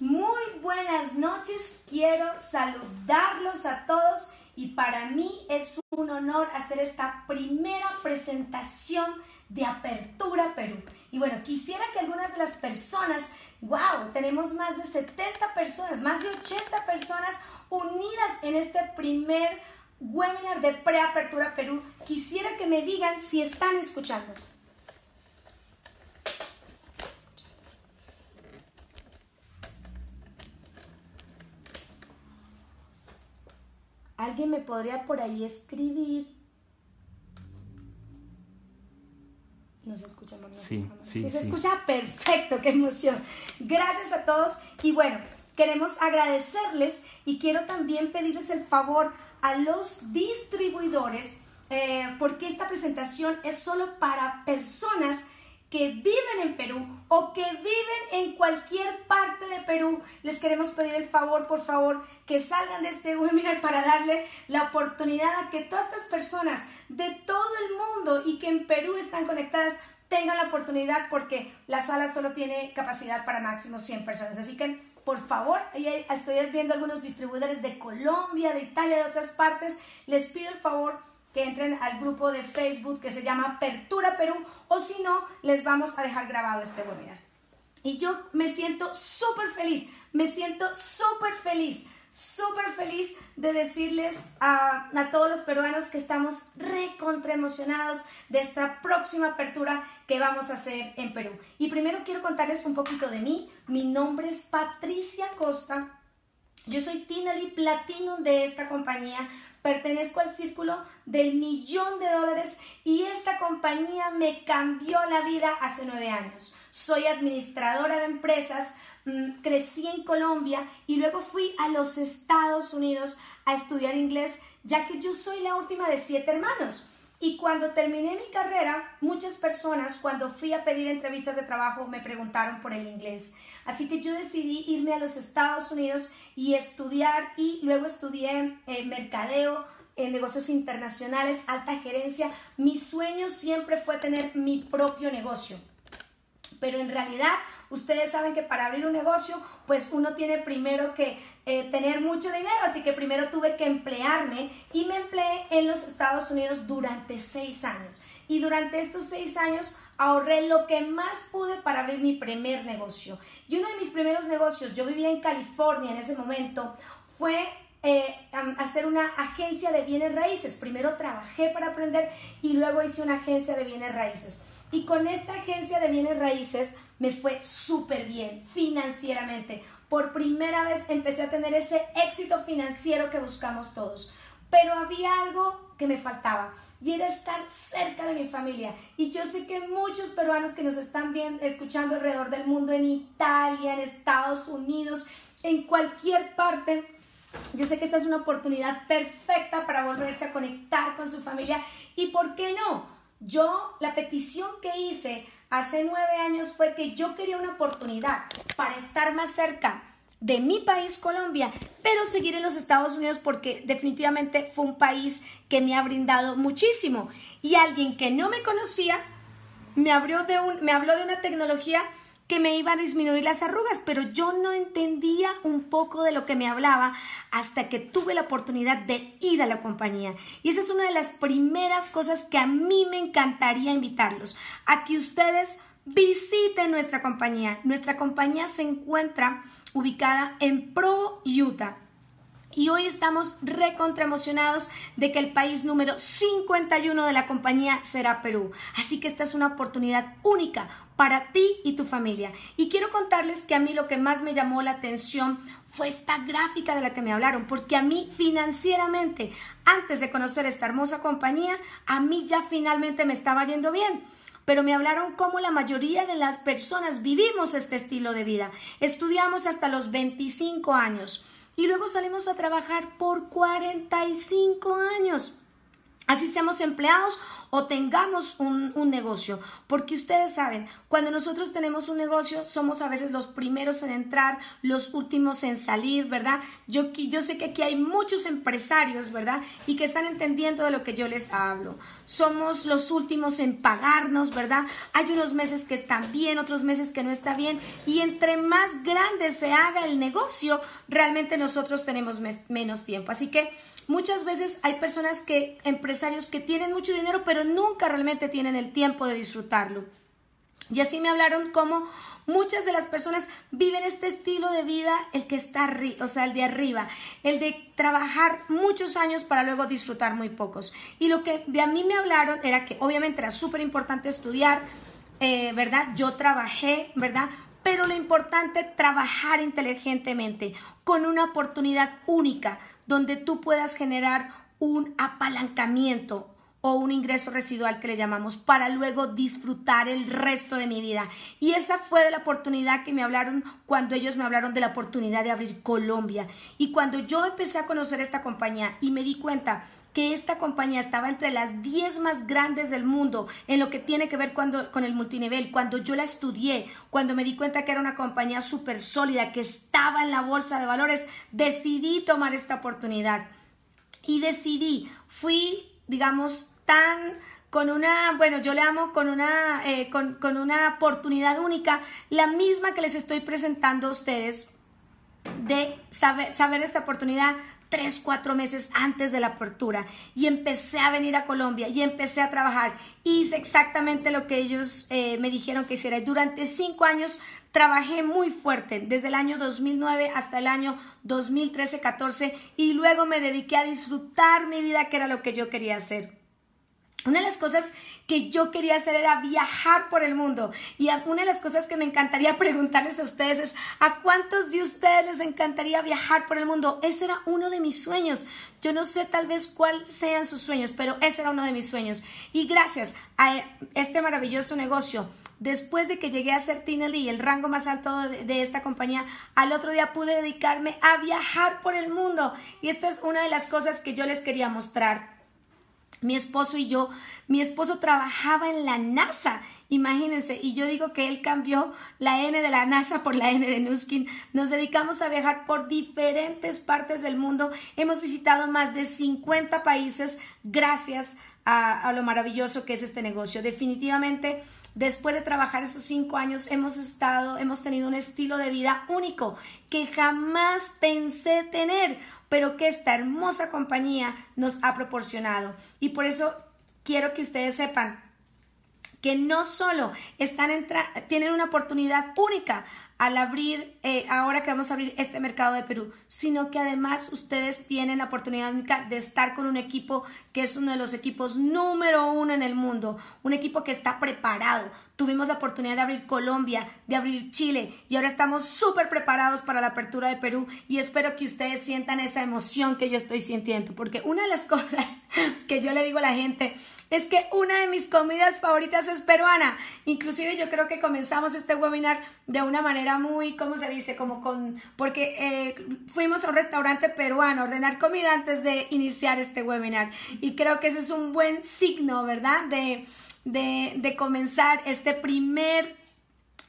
Muy buenas noches, quiero saludarlos a todos y para mí es un honor hacer esta primera presentación de Apertura Perú. Y bueno, quisiera que algunas de las personas, wow, tenemos más de 70 personas, más de 80 personas unidas en este primer webinar de Preapertura Perú. Quisiera que me digan si están escuchando. Alguien me podría por ahí escribir. Nos escuchamos. nos Sí, sí, sí, se escucha perfecto, qué emoción. Gracias a todos y bueno, queremos agradecerles y quiero también pedirles el favor a los distribuidores eh, porque esta presentación es solo para personas que viven en Perú o que viven en cualquier parte de Perú, les queremos pedir el favor, por favor, que salgan de este webinar para darle la oportunidad a que todas estas personas de todo el mundo y que en Perú están conectadas tengan la oportunidad porque la sala solo tiene capacidad para máximo 100 personas. Así que, por favor, estoy viendo algunos distribuidores de Colombia, de Italia, de otras partes, les pido el favor que entren al grupo de Facebook que se llama Apertura Perú o si no, les vamos a dejar grabado este webinar. Y yo me siento súper feliz, me siento súper feliz, súper feliz de decirles a, todos los peruanos que estamos recontra emocionados de esta próxima apertura que vamos a hacer en Perú. Y primero quiero contarles un poquito de mí. Mi nombre es Patricia Costa. Yo soy Tinali Platinum de esta compañía. Pertenezco al círculo del millón de dólares y esta compañía me cambió la vida hace nueve años. Soy administradora de empresas, mm, crecí en Colombia y luego fui a los Estados Unidos a estudiar inglés, ya que yo soy la última de siete hermanos. Y cuando terminé mi carrera, muchas personas cuando fui a pedir entrevistas de trabajo me preguntaron por el inglés. Así que yo decidí irme a los Estados Unidos y estudiar y luego estudié eh, mercadeo en negocios internacionales, alta gerencia. Mi sueño siempre fue tener mi propio negocio. Pero en realidad, ustedes saben que para abrir un negocio, pues uno tiene primero que eh, tener mucho dinero, así que primero tuve que emplearme y me empleé en los Estados Unidos durante seis años. Y durante estos seis años ahorré lo que más pude para abrir mi primer negocio. Y uno de mis primeros negocios, yo vivía en California en ese momento, fue eh, hacer una agencia de bienes raíces. Primero trabajé para aprender y luego hice una agencia de bienes raíces. Y con esta agencia de bienes raíces me fue súper bien financieramente. Por primera vez empecé a tener ese éxito financiero que buscamos todos. Pero había algo que me faltaba y era estar cerca de mi familia. Y yo sé que muchos peruanos que nos están bien, escuchando alrededor del mundo, en Italia, en Estados Unidos, en cualquier parte, yo sé que esta es una oportunidad perfecta para volverse a conectar con su familia. ¿Y por qué no? Yo, la petición que hice hace nueve años fue que yo quería una oportunidad para estar más cerca de mi país, Colombia, pero seguir en los Estados Unidos porque definitivamente fue un país que me ha brindado muchísimo. Y alguien que no me conocía me, abrió de me habló de una tecnología que me iba a disminuir las arrugas, pero yo no entendía un poco de lo que me hablaba hasta que tuve la oportunidad de ir a la compañía. Y esa es una de las primeras cosas que a mí me encantaría invitarlos, a que ustedes visiten nuestra compañía. Nuestra compañía se encuentra ubicada en Provo, Utah. Y hoy estamos recontraemocionados de que el país número 51 de la compañía será Perú. Así que esta es una oportunidad única para ti y tu familia. Y quiero contarles que a mí lo que más me llamó la atención fue esta gráfica de la que me hablaron, porque a mí financieramente, antes de conocer esta hermosa compañía, a mí ya finalmente me estaba yendo bien pero me hablaron cómo la mayoría de las personas vivimos este estilo de vida. Estudiamos hasta los 25 años y luego salimos a trabajar por 45 años. Así seamos empleados o tengamos un, negocio. Porque ustedes saben, cuando nosotros tenemos un negocio, somos a veces los primeros en entrar, los últimos en salir, ¿verdad? Yo, yo sé que aquí hay muchos empresarios, ¿verdad? Y que están entendiendo de lo que yo les hablo. Somos los últimos en pagarnos, ¿verdad? Hay unos meses que están bien, otros meses que no está bien. Y entre más grande se haga el negocio, realmente nosotros tenemos menos tiempo. Así que... Muchas veces hay personas que, empresarios que tienen mucho dinero, pero nunca realmente tienen el tiempo de disfrutarlo. Y así me hablaron cómo muchas de las personas viven este estilo de vida, el que está, o sea, el de arriba, el de trabajar muchos años para luego disfrutar muy pocos. Y lo que de a mí me hablaron era que obviamente era súper importante estudiar, eh, ¿verdad? Yo trabajé, ¿verdad? Pero lo importante, trabajar inteligentemente, con una oportunidad única, donde tú puedas generar un apalancamiento o un ingreso residual que le llamamos para luego disfrutar el resto de mi vida. Y esa fue la oportunidad que me hablaron cuando ellos me hablaron de la oportunidad de abrir Colombia. Y cuando yo empecé a conocer esta compañía y me di cuenta que esta compañía estaba entre las 10 más grandes del mundo en lo que tiene que ver cuando, con el multinivel. Cuando yo la estudié, cuando me di cuenta que era una compañía súper sólida, que estaba en la bolsa de valores, decidí tomar esta oportunidad. Y decidí, fui, digamos, tan con una, bueno, yo le amo con una, eh, con, con una oportunidad única, la misma que les estoy presentando a ustedes de saber, saber, esta oportunidad, tres, cuatro meses antes de la apertura y empecé a venir a Colombia y empecé a trabajar. Hice exactamente lo que ellos eh, me dijeron que hiciera. Durante cinco años trabajé muy fuerte, desde el año 2009 hasta el año 2013-14 y luego me dediqué a disfrutar mi vida, que era lo que yo quería hacer. Una de las cosas que yo quería hacer era viajar por el mundo. Y una de las cosas que me encantaría preguntarles a ustedes es, ¿a cuántos de ustedes les encantaría viajar por el mundo? Ese era uno de mis sueños. Yo no sé tal vez cuáles sean sus sueños, pero ese era uno de mis sueños. Y gracias a e, este maravilloso negocio, después de que llegué a ser Tinelli, el rango más alto de, de, esta compañía, al otro día pude dedicarme a viajar por el mundo. Y esta es una de las cosas que yo les quería mostrar mi esposo y yo, mi esposo trabajaba en la NASA, imagínense, y yo digo que él cambió la N de la NASA por la N de Nuskin. Nos dedicamos a viajar por diferentes partes del mundo, hemos visitado más de 50 países gracias a, lo maravilloso que es este negocio. Definitivamente, después de trabajar esos cinco años, hemos estado, hemos tenido un estilo de vida único que jamás pensé tener pero que esta hermosa compañía nos ha proporcionado. Y por eso quiero que ustedes sepan que no solo están tienen una oportunidad única al abrir, eh, ahora que vamos a abrir este mercado de Perú, sino que además ustedes tienen la oportunidad única de estar con un equipo que es uno de los equipos número uno en el mundo, un equipo que está preparado. Tuvimos la oportunidad de abrir Colombia, de abrir Chile y ahora estamos súper preparados para la apertura de Perú y espero que ustedes sientan esa emoción que yo estoy sintiendo, porque una de las cosas que yo le digo a la gente es que una de mis comidas favoritas es peruana. Inclusive yo creo que comenzamos este webinar de una manera muy, ¿cómo se dice? Como con, porque eh, fuimos a un restaurante peruano a ordenar comida antes de iniciar este webinar y creo que ese es un buen signo, ¿verdad? De, comenzar este primer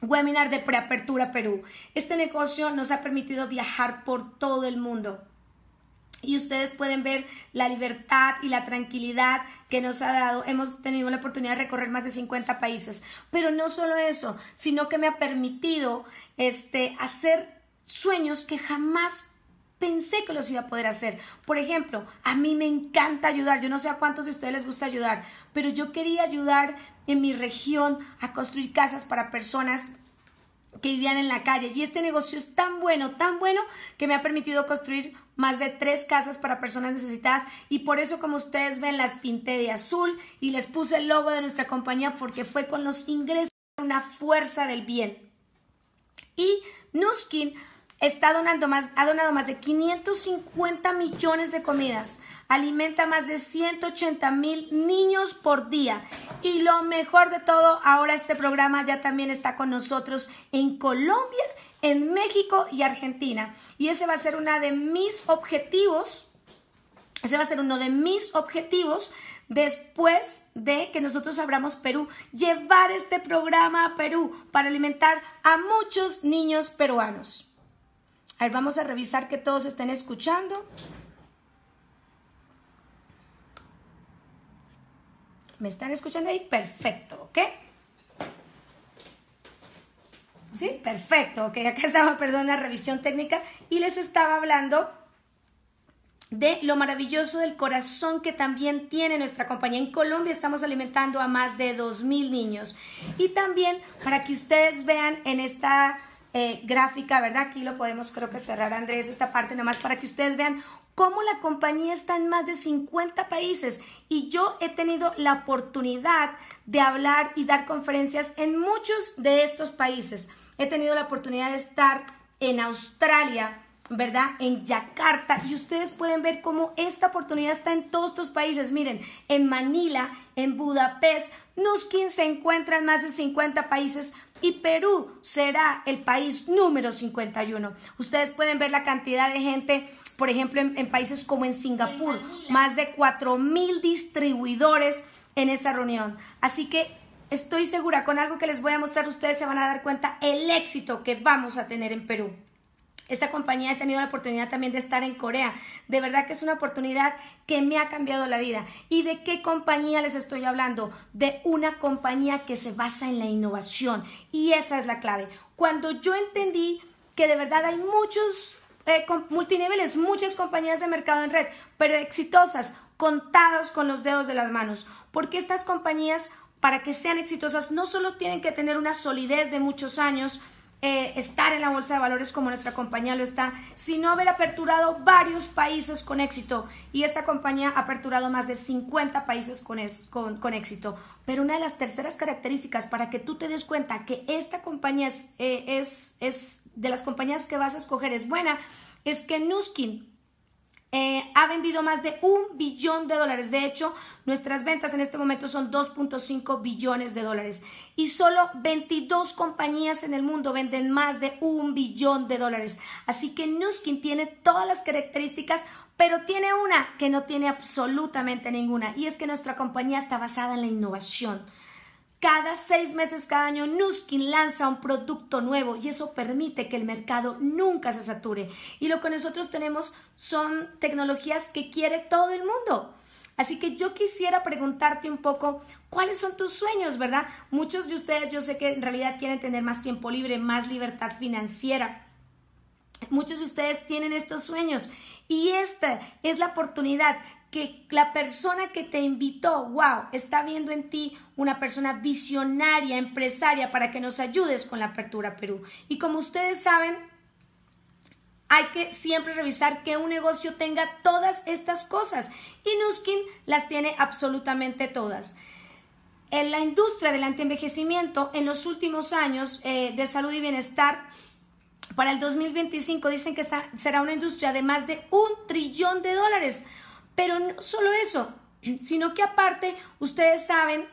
webinar de preapertura Perú. Este negocio nos ha permitido viajar por todo el mundo. Y ustedes pueden ver la libertad y la tranquilidad que nos ha dado. Hemos tenido la oportunidad de recorrer más de 50 países. Pero no solo eso, sino que me ha permitido este, hacer sueños que jamás pensé que los iba a poder hacer. Por ejemplo, a mí me encanta ayudar. Yo no sé a cuántos de ustedes les gusta ayudar, pero yo quería ayudar en mi región a construir casas para personas que vivían en la calle. Y este negocio es tan bueno, tan bueno, que me ha permitido construir más de tres casas para personas necesitadas. Y por eso, como ustedes ven, las pinté de azul y les puse el logo de nuestra compañía porque fue con los ingresos una fuerza del bien. Y Nuskin está donando más, ha donado más de 550 millones de comidas, alimenta más de 180 mil niños por día. Y lo mejor de todo, ahora este programa ya también está con nosotros en Colombia, en México y Argentina. Y ese va a ser uno de mis objetivos. Ese va a ser uno de mis objetivos después de que nosotros abramos Perú, llevar este programa a Perú para alimentar a muchos niños peruanos. A ver, vamos a revisar que todos estén escuchando. ¿Me están escuchando ahí? Perfecto, ¿ok? Sí, perfecto, ok. Acá estaba, perdón, la revisión técnica y les estaba hablando de lo maravilloso del corazón que también tiene nuestra compañía. En Colombia estamos alimentando a más de 2.000 niños. Y también para que ustedes vean en esta eh, gráfica, ¿verdad? Aquí lo podemos creo que cerrar, Andrés, esta parte nomás para que ustedes vean cómo la compañía está en más de 50 países y yo he tenido la oportunidad de hablar y dar conferencias en muchos de estos países. He tenido la oportunidad de estar en Australia, ¿verdad? En Yakarta. Y ustedes pueden ver cómo esta oportunidad está en todos estos países. Miren, en Manila, en Budapest, Nuskin se encuentra en más de 50 países y Perú será el país número 51. Ustedes pueden ver la cantidad de gente, por ejemplo, en, países como en Singapur, más de mil distribuidores en esa reunión. Así que estoy segura, con algo que les voy a mostrar, ustedes se van a dar cuenta el éxito que vamos a tener en Perú. Esta compañía he tenido la oportunidad también de estar en Corea. De verdad que es una oportunidad que me ha cambiado la vida. ¿Y de qué compañía les estoy hablando? De una compañía que se basa en la innovación. Y esa es la clave. Cuando yo entendí que de verdad hay muchos eh, multiniveles, muchas compañías de mercado en red, pero exitosas, contados con los dedos de las manos. Porque estas compañías, para que sean exitosas, no solo tienen que tener una solidez de muchos años, eh, estar en la bolsa de valores como nuestra compañía lo está, sino haber aperturado varios países con éxito. Y esta compañía ha aperturado más de 50 países con, con, éxito. Pero una de las terceras características para que tú te des cuenta que esta compañía es, eh, es, es de las compañías que vas a escoger es buena, es que Nuskin eh, ha vendido más de un billón de dólares. De hecho, nuestras ventas en este momento son 2.5 billones de dólares. Y solo 22 compañías en el mundo venden más de un billón de dólares. Así que Nuskin tiene todas las características pero tiene una que no tiene absolutamente ninguna y es que nuestra compañía está basada en la innovación. Cada seis meses, cada año, Nuskin lanza un producto nuevo y eso permite que el mercado nunca se sature. Y lo que nosotros tenemos son tecnologías que quiere todo el mundo. Así que yo quisiera preguntarte un poco cuáles son tus sueños, ¿verdad? Muchos de ustedes yo sé que en realidad quieren tener más tiempo libre, más libertad financiera. Muchos de ustedes tienen estos sueños y esta es la oportunidad que la persona que te invitó, wow, está viendo en ti una persona visionaria, empresaria, para que nos ayudes con la Apertura Perú. Y como ustedes saben, hay que siempre revisar que un negocio tenga todas estas cosas y Nuskin las tiene absolutamente todas. En la industria del antienvejecimiento, en los últimos años eh, de salud y bienestar, para el 2025 dicen que será una industria de más de un trillón de dólares. Pero no solo eso, sino que aparte ustedes saben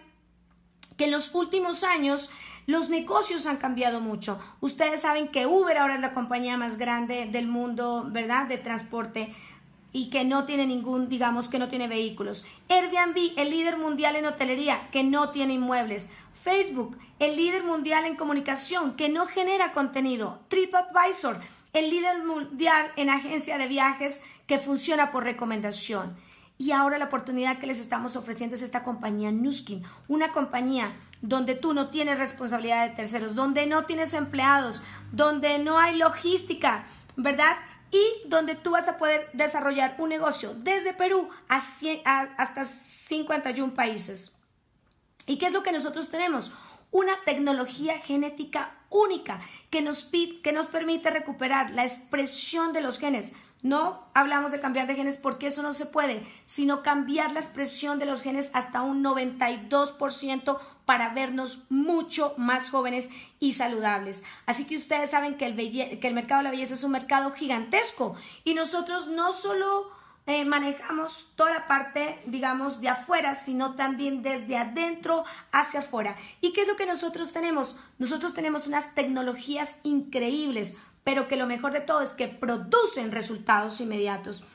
que en los últimos años los negocios han cambiado mucho. Ustedes saben que Uber ahora es la compañía más grande del mundo, ¿verdad?, de transporte y que no tiene ningún, digamos, que no tiene vehículos. Airbnb, el líder mundial en hotelería, que no tiene inmuebles. Facebook, el líder mundial en comunicación, que no genera contenido. TripAdvisor, el líder mundial en agencia de viajes que funciona por recomendación. Y ahora la oportunidad que les estamos ofreciendo es esta compañía Nuskin, una compañía donde tú no tienes responsabilidad de terceros, donde no tienes empleados, donde no hay logística, ¿verdad? Y donde tú vas a poder desarrollar un negocio desde Perú hasta hasta 51 países. ¿Y qué es lo que nosotros tenemos? una tecnología genética única que nos, que nos permite recuperar la expresión de los genes. No hablamos de cambiar de genes porque eso no se puede, sino cambiar la expresión de los genes hasta un 92% para vernos mucho más jóvenes y saludables. Así que ustedes saben que el, que el mercado de la belleza es un mercado gigantesco y nosotros no solo eh, manejamos toda la parte, digamos, de afuera, sino también desde adentro hacia afuera. ¿Y qué es lo que nosotros tenemos? Nosotros tenemos unas tecnologías increíbles, pero que lo mejor de todo es que producen resultados inmediatos.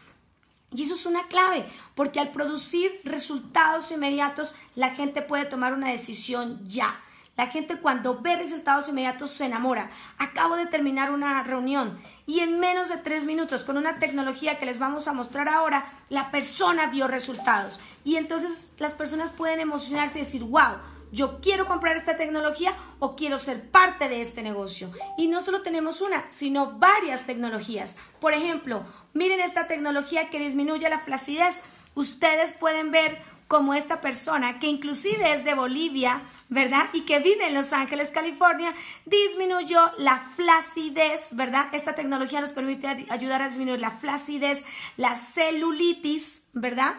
Y eso es una clave, porque al producir resultados inmediatos, la gente puede tomar una decisión ya la gente cuando ve resultados inmediatos se enamora. Acabo de terminar una reunión y en menos de tres minutos con una tecnología que les vamos a mostrar ahora, la persona vio resultados. Y entonces las personas pueden emocionarse y decir, wow, yo quiero comprar esta tecnología o quiero ser parte de este negocio. Y no solo tenemos una, sino varias tecnologías. Por ejemplo, miren esta tecnología que disminuye la flacidez. Ustedes pueden ver como esta persona, que inclusive es de Bolivia, ¿verdad? Y que vive en Los Ángeles, California, disminuyó la flacidez, ¿verdad? Esta tecnología nos permite ayudar a disminuir la flacidez, la celulitis, ¿verdad?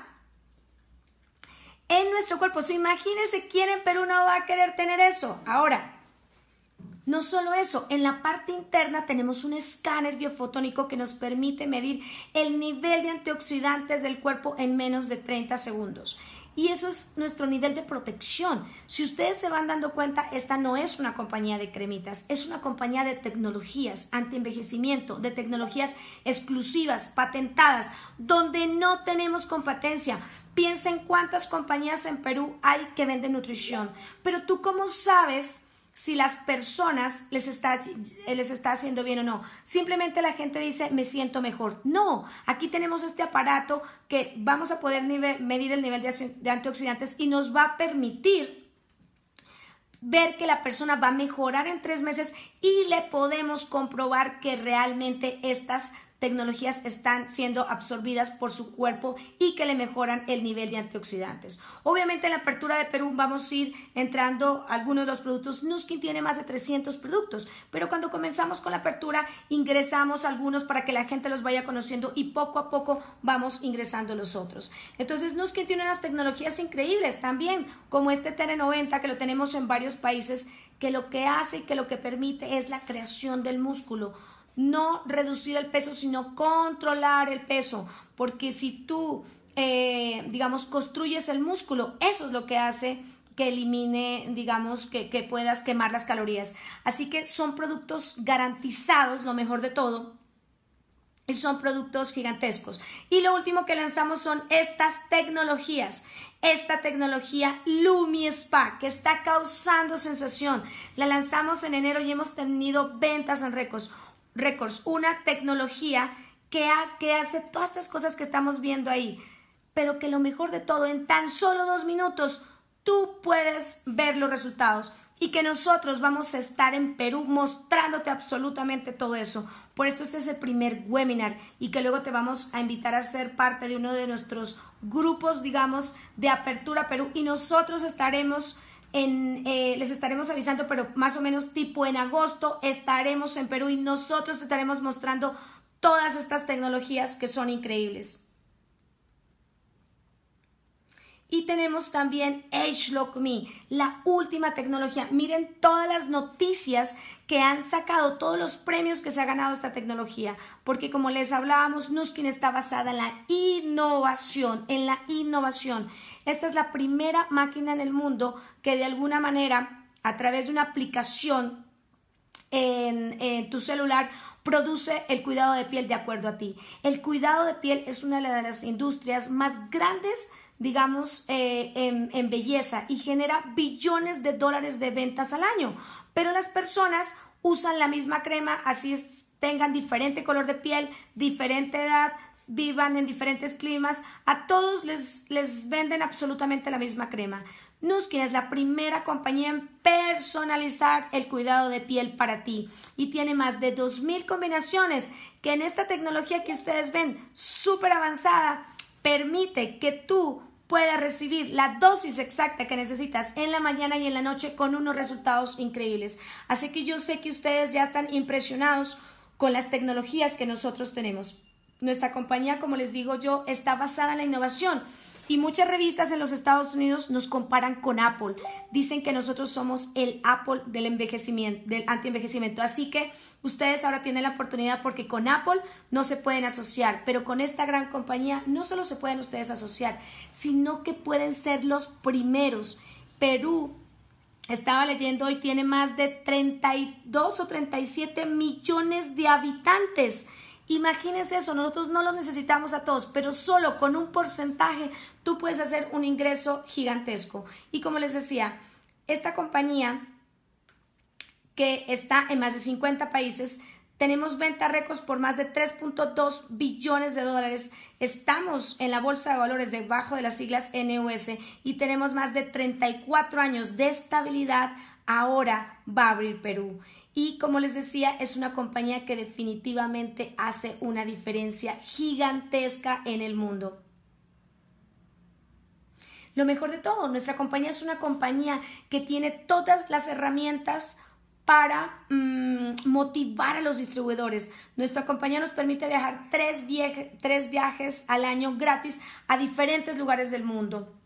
En nuestro cuerpo. imagínense quién en Perú no va a querer tener eso. Ahora, no solo eso, en la parte interna tenemos un escáner biofotónico que nos permite medir el nivel de antioxidantes del cuerpo en menos de 30 segundos y eso es nuestro nivel de protección. Si ustedes se van dando cuenta, esta no es una compañía de cremitas, es una compañía de tecnologías anti-envejecimiento, de tecnologías exclusivas, patentadas, donde no tenemos competencia. Piensen cuántas compañías en Perú hay que venden nutrición, pero tú cómo sabes si las personas les está, eh, les está haciendo bien o no. Simplemente la gente dice, me siento mejor. No, aquí tenemos este aparato que vamos a poder medir el nivel de, de antioxidantes y nos va a permitir ver que la persona va a mejorar en tres meses y le podemos comprobar que realmente estas tecnologías están siendo absorbidas por su cuerpo y que le mejoran el nivel de antioxidantes. Obviamente en la apertura de Perú vamos a ir entrando algunos de los productos. Nuskin tiene más de 300 productos, pero cuando comenzamos con la apertura ingresamos algunos para que la gente los vaya conociendo y poco a poco vamos ingresando los otros. Entonces Nuskin tiene unas tecnologías increíbles también, como este TN90 que lo tenemos en varios países, que lo que hace y que lo que permite es la creación del músculo no reducir el peso, sino controlar el peso, porque si tú, eh, digamos, construyes el músculo, eso es lo que hace que elimine, digamos, que, que puedas quemar las calorías. Así que son productos garantizados, lo mejor de todo, y son productos gigantescos. Y lo último que lanzamos son estas tecnologías. Esta tecnología Lumi Spa, que está causando sensación. La lanzamos en enero y hemos tenido ventas en récords. Records, una tecnología que, que hace todas estas cosas que estamos viendo ahí, pero que lo mejor de todo, en tan solo dos minutos, tú puedes ver los resultados y que nosotros vamos a estar en Perú mostrándote absolutamente todo eso. Por esto este es el primer webinar y que luego te vamos a invitar a ser parte de uno de nuestros grupos, digamos, de Apertura Perú y nosotros estaremos en, eh, les estaremos avisando, pero más o menos tipo en agosto estaremos en Perú y nosotros estaremos mostrando todas estas tecnologías que son increíbles. Y tenemos también Lock Me, la última tecnología. Miren todas las noticias que han sacado todos los premios que se ha ganado esta tecnología, porque como les hablábamos, Nuskin está basada en la innovación, en la innovación. Esta es la primera máquina en el mundo que de alguna manera, a través de una aplicación en, tu celular, produce el cuidado de piel de acuerdo a ti. El cuidado de piel es una de las industrias más grandes digamos, eh, en belleza y genera billones de dólares de ventas al año. Pero las personas usan la misma crema, así tengan diferente color de piel, diferente edad, vivan en diferentes climas, a todos les, les venden absolutamente la misma crema. Nuskin es la primera compañía en personalizar el cuidado de piel para ti y tiene más de 2.000 combinaciones que en esta tecnología que ustedes ven súper avanzada permite que tú pueda recibir la dosis exacta que necesitas en la mañana y en la noche con unos resultados increíbles. Así que yo sé que ustedes ya están impresionados con las tecnologías que nosotros tenemos. Nuestra compañía, como les digo yo, está basada en la innovación. Y muchas revistas en los Estados Unidos nos comparan con Apple. Dicen que nosotros somos el Apple del envejecimiento, del antienvejecimiento. Así que ustedes ahora tienen la oportunidad porque con Apple no se pueden asociar, pero con esta gran compañía no solo se pueden ustedes asociar, sino que pueden ser los primeros. Perú, estaba leyendo hoy, tiene más de 32 o 37 millones de habitantes. Imagínense eso, nosotros no los necesitamos a todos, pero solo con un porcentaje tú puedes hacer un ingreso gigantesco. Y como les decía, esta compañía que está en más de 50 países, tenemos ventas récords por más de 3.2 billones de dólares. Estamos en la bolsa de valores debajo de las siglas NUS y tenemos más de 34 años de estabilidad ahora va a abrir Perú. Y como les decía, es una compañía que definitivamente hace una diferencia gigantesca en el mundo. Lo mejor de todo, nuestra compañía es una compañía que tiene todas las herramientas para mm, motivar a los distribuidores. Nuestra compañía nos permite viajar tres viajes al año gratis a diferentes lugares del mundo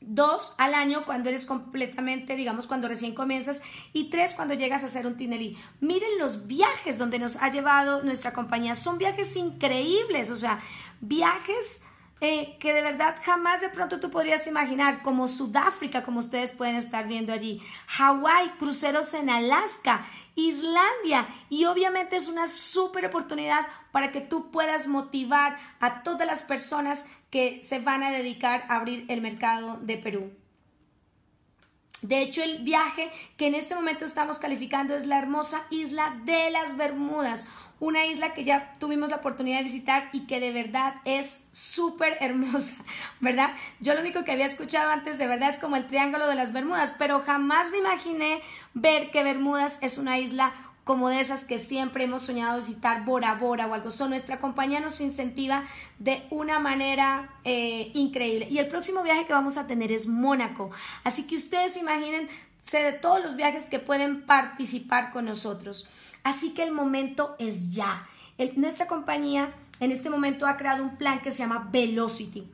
dos al año cuando eres completamente, digamos, cuando recién comienzas y tres cuando llegas a ser un tinelí. Miren los viajes donde nos ha llevado nuestra compañía, son viajes increíbles, o sea, viajes eh, que de verdad jamás de pronto tú podrías imaginar, como Sudáfrica, como ustedes pueden estar viendo allí, Hawái, cruceros en Alaska, Islandia. Y obviamente es una súper oportunidad para que tú puedas motivar a todas las personas que se van a dedicar a abrir el mercado de Perú. De hecho, el viaje que en este momento estamos calificando es la hermosa isla de las Bermudas, una isla que ya tuvimos la oportunidad de visitar y que de verdad es súper hermosa, ¿verdad? Yo lo único que había escuchado antes de verdad es como el Triángulo de las Bermudas, pero jamás me imaginé ver que Bermudas es una isla como de esas que siempre hemos soñado visitar, Bora Bora o algo. Son nuestra compañía nos incentiva de una manera eh, increíble. Y el próximo viaje que vamos a tener es Mónaco. Así que ustedes imaginen de todos los viajes que pueden participar con nosotros. Así que el momento es ya. nuestra compañía en este momento ha creado un plan que se llama Velocity.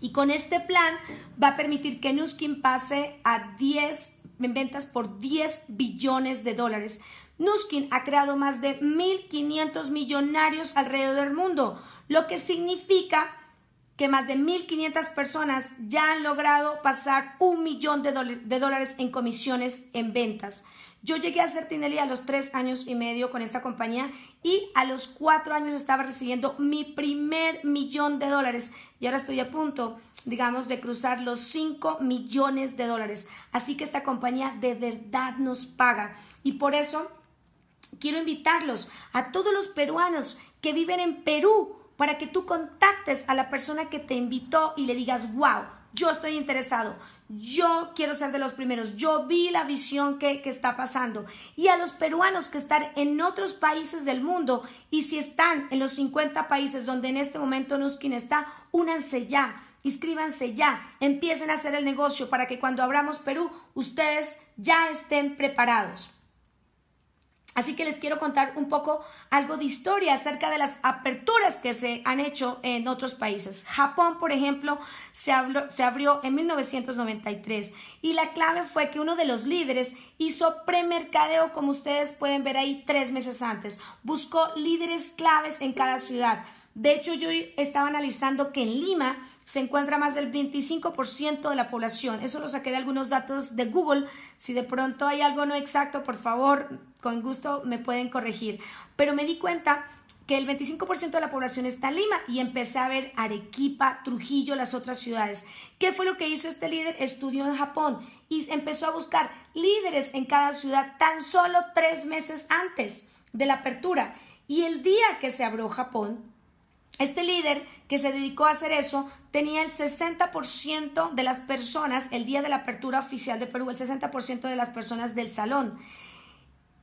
Y con este plan va a permitir que Nuskin pase a 10 en ventas por 10 billones de dólares Nuskin ha creado más de 1.500 millonarios alrededor del mundo, lo que significa que más de 1.500 personas ya han logrado pasar un millón de, dólares en comisiones en ventas. Yo llegué a ser Tinelli a los tres años y medio con esta compañía y a los cuatro años estaba recibiendo mi primer millón de dólares y ahora estoy a punto, digamos, de cruzar los cinco millones de dólares. Así que esta compañía de verdad nos paga y por eso quiero invitarlos a todos los peruanos que viven en Perú para que tú contactes a la persona que te invitó y le digas, wow, yo estoy interesado, yo quiero ser de los primeros, yo vi la visión que, está pasando. Y a los peruanos que están en otros países del mundo y si están en los 50 países donde en este momento Nuskin está, únanse ya. Inscríbanse ya, empiecen a hacer el negocio para que cuando abramos Perú ustedes ya estén preparados. Así que les quiero contar un poco algo de historia acerca de las aperturas que se han hecho en otros países. Japón, por ejemplo, se, abrió en 1993 y la clave fue que uno de los líderes hizo premercadeo, como ustedes pueden ver ahí, tres meses antes. Buscó líderes claves en cada ciudad. De hecho, yo estaba analizando que en Lima se encuentra más del 25% de la población. Eso lo saqué de algunos datos de Google. Si de pronto hay algo no exacto, por favor, con gusto me pueden corregir. Pero me di cuenta que el 25% de la población está en Lima y empecé a ver Arequipa, Trujillo, las otras ciudades. ¿Qué fue lo que hizo este líder? Estudió en Japón y empezó a buscar líderes en cada ciudad tan solo tres meses antes de la apertura. Y el día que se abrió Japón, este líder que se dedicó a hacer eso tenía el 60% de las personas, el día de la apertura oficial de Perú, el 60% de las personas del salón.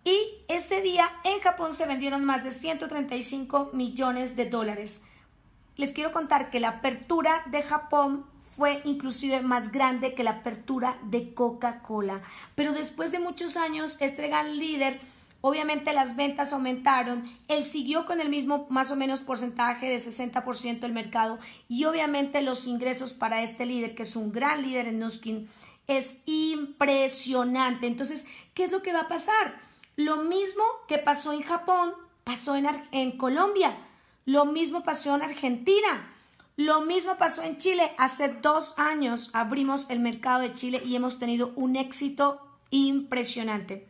Y ese día en Japón se vendieron más de 135 millones de dólares. Les quiero contar que la apertura de Japón fue inclusive más grande que la apertura de Coca-Cola. Pero después de muchos años, este gran líder Obviamente las ventas aumentaron, él siguió con el mismo más o menos porcentaje de 60% del mercado y obviamente los ingresos para este líder, que es un gran líder en Nuskin, es impresionante. Entonces, ¿qué es lo que va a pasar? Lo mismo que pasó en Japón, pasó en, en Colombia, lo mismo pasó en Argentina. Lo mismo pasó en Chile. Hace dos años abrimos el mercado de Chile y hemos tenido un éxito impresionante.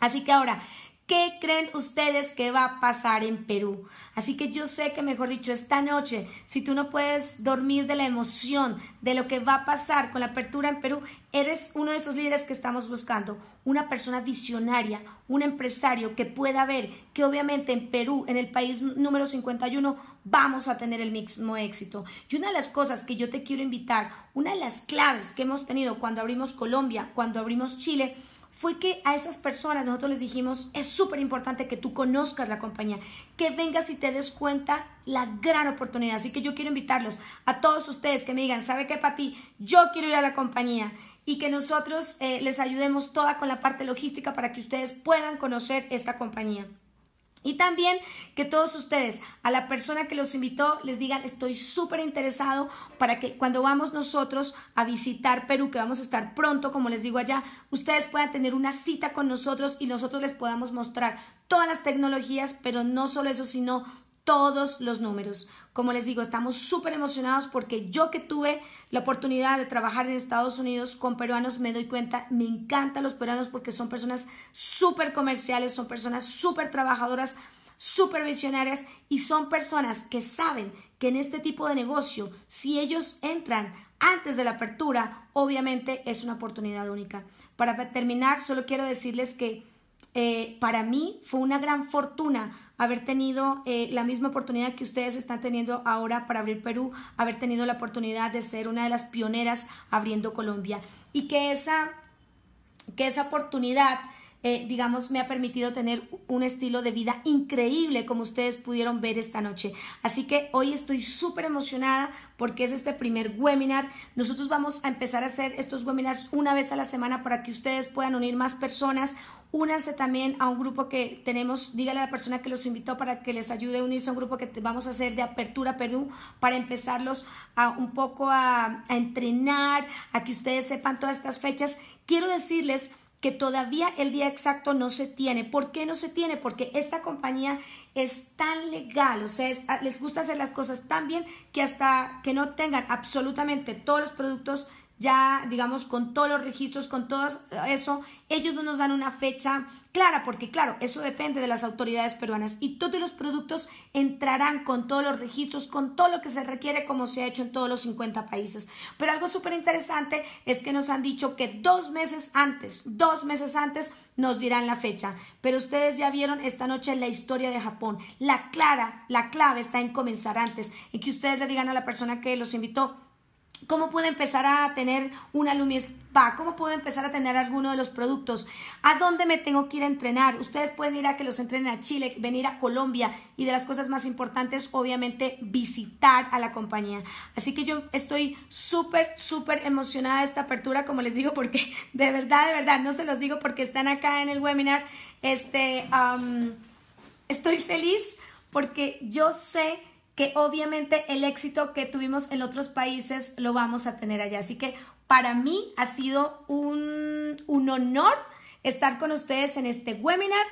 Así que ahora, ¿Qué creen ustedes que va a pasar en Perú? Así que yo sé que, mejor dicho, esta noche, si tú no puedes dormir de la emoción de lo que va a pasar con la apertura en Perú, eres uno de esos líderes que estamos buscando, una persona visionaria, un empresario que pueda ver que obviamente en Perú, en el país número 51, vamos a tener el mismo éxito. Y una de las cosas que yo te quiero invitar, una de las claves que hemos tenido cuando abrimos Colombia, cuando abrimos Chile, fue que a esas personas nosotros les dijimos, es súper importante que tú conozcas la compañía, que vengas y te des cuenta la gran oportunidad. Así que yo quiero invitarlos a todos ustedes que me digan, ¿sabe qué, Pati? Yo quiero ir a la compañía y que nosotros eh, les ayudemos toda con la parte logística para que ustedes puedan conocer esta compañía. Y también que todos ustedes, a la persona que los invitó, les digan, estoy súper interesado para que cuando vamos nosotros a visitar Perú, que vamos a estar pronto, como les digo allá, ustedes puedan tener una cita con nosotros y nosotros les podamos mostrar todas las tecnologías, pero no solo eso, sino todos los números. Como les digo, estamos súper emocionados porque yo que tuve la oportunidad de trabajar en Estados Unidos con peruanos, me doy cuenta, me encantan los peruanos porque son personas súper comerciales, son personas súper trabajadoras, súper visionarias y son personas que saben que en este tipo de negocio, si ellos entran antes de la apertura, obviamente es una oportunidad única. Para terminar, solo quiero decirles que eh, para mí fue una gran fortuna haber tenido eh, la misma oportunidad que ustedes están teniendo ahora para abrir Perú, haber tenido la oportunidad de ser una de las pioneras abriendo Colombia y que esa, que esa oportunidad... Eh, digamos, me ha permitido tener un estilo de vida increíble, como ustedes pudieron ver esta noche. Así que hoy estoy súper emocionada porque es este primer webinar. Nosotros vamos a empezar a hacer estos webinars una vez a la semana para que ustedes puedan unir más personas. Únanse también a un grupo que tenemos, dígale a la persona que los invitó para que les ayude a unirse a un grupo que vamos a hacer de Apertura Perú para empezarlos a, un poco a, entrenar, a que ustedes sepan todas estas fechas. Quiero decirles que todavía el día exacto no se tiene. ¿Por qué no se tiene? Porque esta compañía es tan legal, o sea, les gusta hacer las cosas tan bien que hasta que no tengan absolutamente todos los productos ya digamos con todos los registros, con todo eso, ellos no nos dan una fecha clara, porque claro, eso depende de las autoridades peruanas y todos los productos entrarán con todos los registros, con todo lo que se requiere, como se ha hecho en todos los 50 países. Pero algo súper interesante es que nos han dicho que dos meses antes, dos meses antes nos dirán la fecha. Pero ustedes ya vieron esta noche la historia de Japón. La clara, la clave está en comenzar antes, y que ustedes le digan a la persona que los invitó, cómo puedo empezar a tener una Lumi Spa, cómo puedo empezar a tener alguno de los productos, a dónde me tengo que ir a entrenar. Ustedes pueden ir a que los entrenen a Chile, venir a Colombia y de las cosas más importantes, obviamente, visitar a la compañía. Así que yo estoy súper, súper emocionada de esta apertura, como les digo, porque de verdad, de verdad, no se los digo porque están acá en el webinar. Este, estoy feliz porque yo sé que obviamente el éxito que tuvimos en otros países lo vamos a tener allá. Así que para mí ha sido un, honor estar con ustedes en este webinar.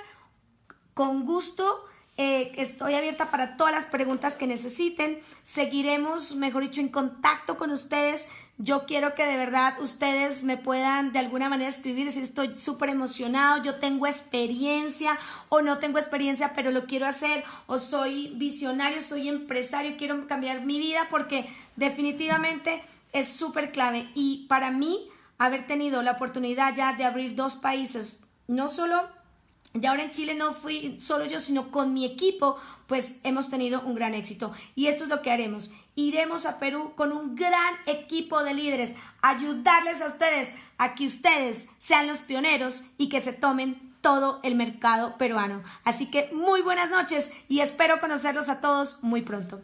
Con gusto. Eh, estoy abierta para todas las preguntas que necesiten. Seguiremos, mejor dicho, en contacto con ustedes. Yo quiero que de verdad ustedes me puedan de alguna manera escribir, si estoy súper emocionado, yo tengo experiencia o no tengo experiencia, pero lo quiero hacer, o soy visionario, soy empresario, quiero cambiar mi vida porque definitivamente es súper clave. Y para mí, haber tenido la oportunidad ya de abrir dos países, no solo y ahora en Chile no fui solo yo, sino con mi equipo, pues hemos tenido un gran éxito. Y esto es lo que haremos. Iremos a Perú con un gran equipo de líderes, ayudarles a ustedes a que ustedes sean los pioneros y que se tomen todo el mercado peruano. Así que muy buenas noches y espero conocerlos a todos muy pronto.